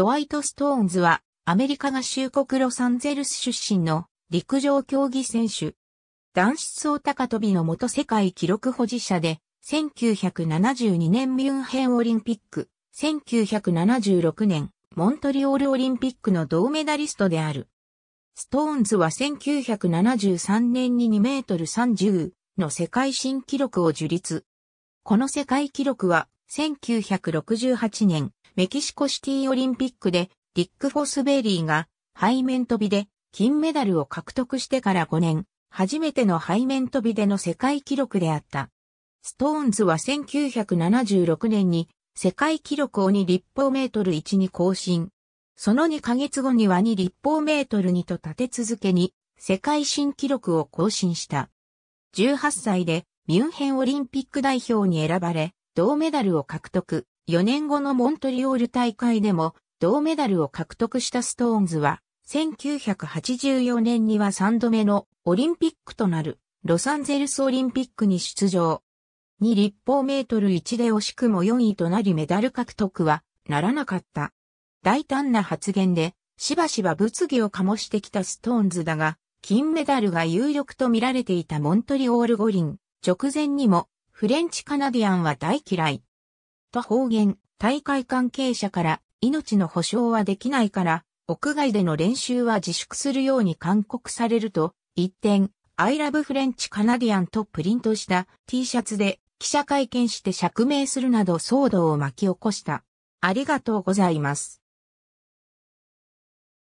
ドワイト・ストーンズは、アメリカ合衆国ロサンゼルス出身の陸上競技選手。男子走高跳の元世界記録保持者で、1972年ミュンヘンオリンピック、1976年モントリオールオリンピックの銅メダリストである。ストーンズは1973年に2メートル30の世界新記録を樹立。この世界記録は1968年メキシコシティオリンピックで、ディック・フォスベリーが背面飛びで金メダルを獲得してから5年、初めての背面飛びでの世界記録であった。ストーンズは1976年に世界記録を2立方メートル1に更新。その2ヶ月後には2立方メートル2と立て続けに世界新記録を更新した。18歳でミュンヘンオリンピック代表に選ばれ、銅メダルを獲得。4年後のモントリオール大会でも銅メダルを獲得したストーンズは、1984年には3度目のオリンピックとなるロサンゼルスオリンピックに出場。2立方メートル1で惜しくも4位となりメダル獲得はならなかった。大胆な発言でしばしば物議を醸してきたストーンズだが、金メダルが有力と見られていたモントリオール五輪直前にもフレンチカナディアンは大嫌い。と方言、大会関係者から命の保証はできないから、屋外での練習は自粛するように勧告されると、一点、I love French Canadian とプリントした T シャツで記者会見して釈明するなど騒動を巻き起こした。ありがとうございます。